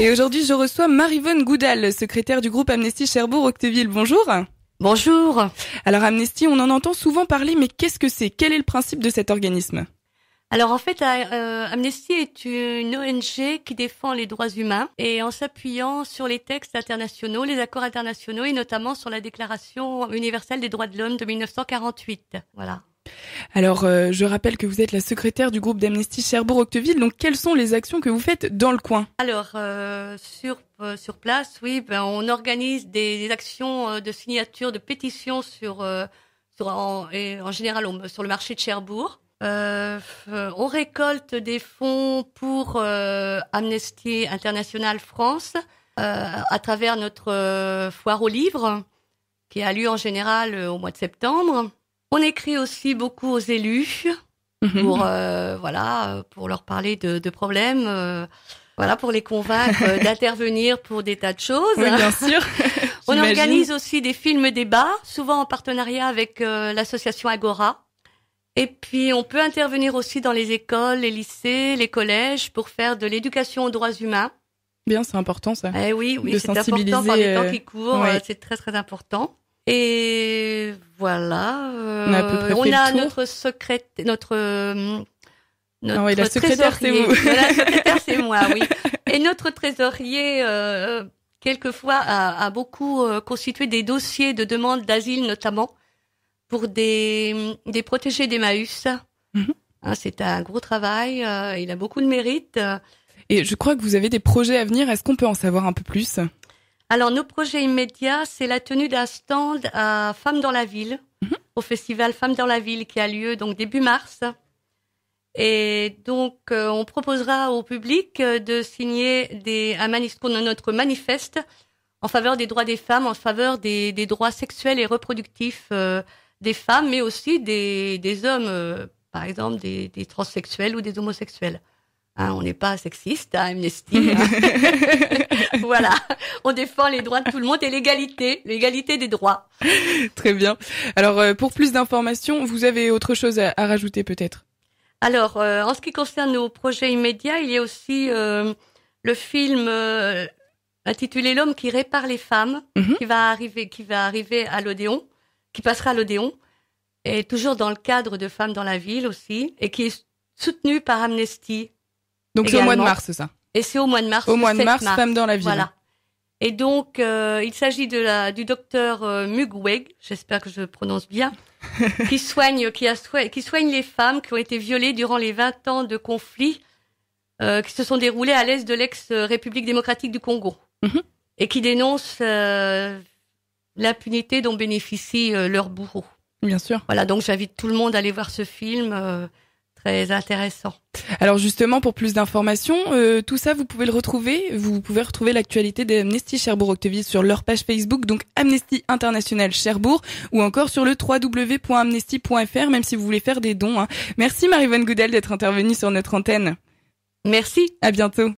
Et aujourd'hui, je reçois Marivonne Goudal, secrétaire du groupe Amnesty Cherbourg-Octeville. Bonjour. Bonjour. Alors Amnesty, on en entend souvent parler, mais qu'est-ce que c'est Quel est le principe de cet organisme alors en fait, euh, euh, Amnesty est une ONG qui défend les droits humains et en s'appuyant sur les textes internationaux, les accords internationaux et notamment sur la Déclaration universelle des droits de l'homme de 1948. Voilà. Alors, euh, je rappelle que vous êtes la secrétaire du groupe d'Amnesty Cherbourg-Octeville. Donc, quelles sont les actions que vous faites dans le coin Alors, euh, euh, sur, place, oui, ben, on organise des, actions de signature, de pétition en, général sur le marché de Cherbourg. on récolte des fonds pour Amnesty International France à travers notre foire aux livres qui a lieu en général au mois de septembre. On écrit aussi beaucoup aux élus mhm. pour euh, voilà pour leur parler de, problèmes euh, voilà pour les convaincre d'intervenir pour des tas de choses bien sûr on organise aussi des films débats souvent en partenariat avec euh, l'association Agora et puis on peut intervenir aussi dans les écoles les lycées les collèges pour faire de l'éducation aux droits humains bien c'est important ça eh oui oui c'est important dans les temps qui courent c'est très très important et voilà. on a, euh, notre secrète, notre, euh, notre non, ah et la secrétaire, c'est vous. moi, oui. Et notre trésorier, euh, quelquefois, a, beaucoup constitué des dossiers de demande d'asile, notamment pour des, des protégés d'Emmaüs. Mhm. Ah, c'est un gros travail. il a beaucoup de mérite. Et je crois que vous avez des projets à venir. Est-ce qu'on peut en savoir un peu plus alors, nos projets immédiats, c'est la tenue d'un stand à Femmes dans la Ville, mhm. au festival Femmes dans la Ville qui a lieu donc début mars. Et donc, euh, on proposera au public euh, de signer un notre manifeste en faveur des droits des femmes, en faveur des, droits sexuels et reproductifs euh, des femmes, mais aussi des, hommes, par exemple des transsexuels ou des homosexuels. Hein, on n'est pas sexiste à hein, Amnesty. voilà, on défend les droits de tout le monde et l'égalité, l'égalité des droits. Très bien. Alors, euh, pour plus d'informations, vous avez autre chose à, rajouter peut-être Alors, euh, en ce qui concerne nos projets immédiats, il y a aussi euh, le film intitulé L'homme qui répare les femmes, mhm. qui va arriver, qui va arriver à l'Odéon, qui passera à l'Odéon, et toujours dans le cadre de Femmes dans la ville aussi, et qui est soutenu par Amnesty donc c'est au mois de mars, ça Et c'est au mois de mars. Au mois de mars, femme Femmes dans la ville. Voilà. Et donc, euh, il s'agit de la, du docteur euh, Mugweg, j'espère que je prononce bien, qui soigne, qui, a qui soigne les femmes qui ont été violées durant les 20 ans de conflit euh, qui se sont déroulés à l'est de l'ex-République démocratique du Congo mhm. et qui dénonce l'impunité dont bénéficient leurs bourreaux. Bien sûr. Voilà, donc j'invite tout le monde à aller voir ce film très intéressant. Alors justement, pour plus d'informations, euh, tout ça, vous pouvez le retrouver. Vous pouvez retrouver l'actualité d'Amnesty Cherbourg-Octeville sur leur page Facebook, donc Amnesty International Cherbourg, ou encore sur le www.amnesty.fr, même si vous voulez faire des dons. Hein. Merci marie van Goudel d'être intervenue sur notre antenne. Merci. À bientôt.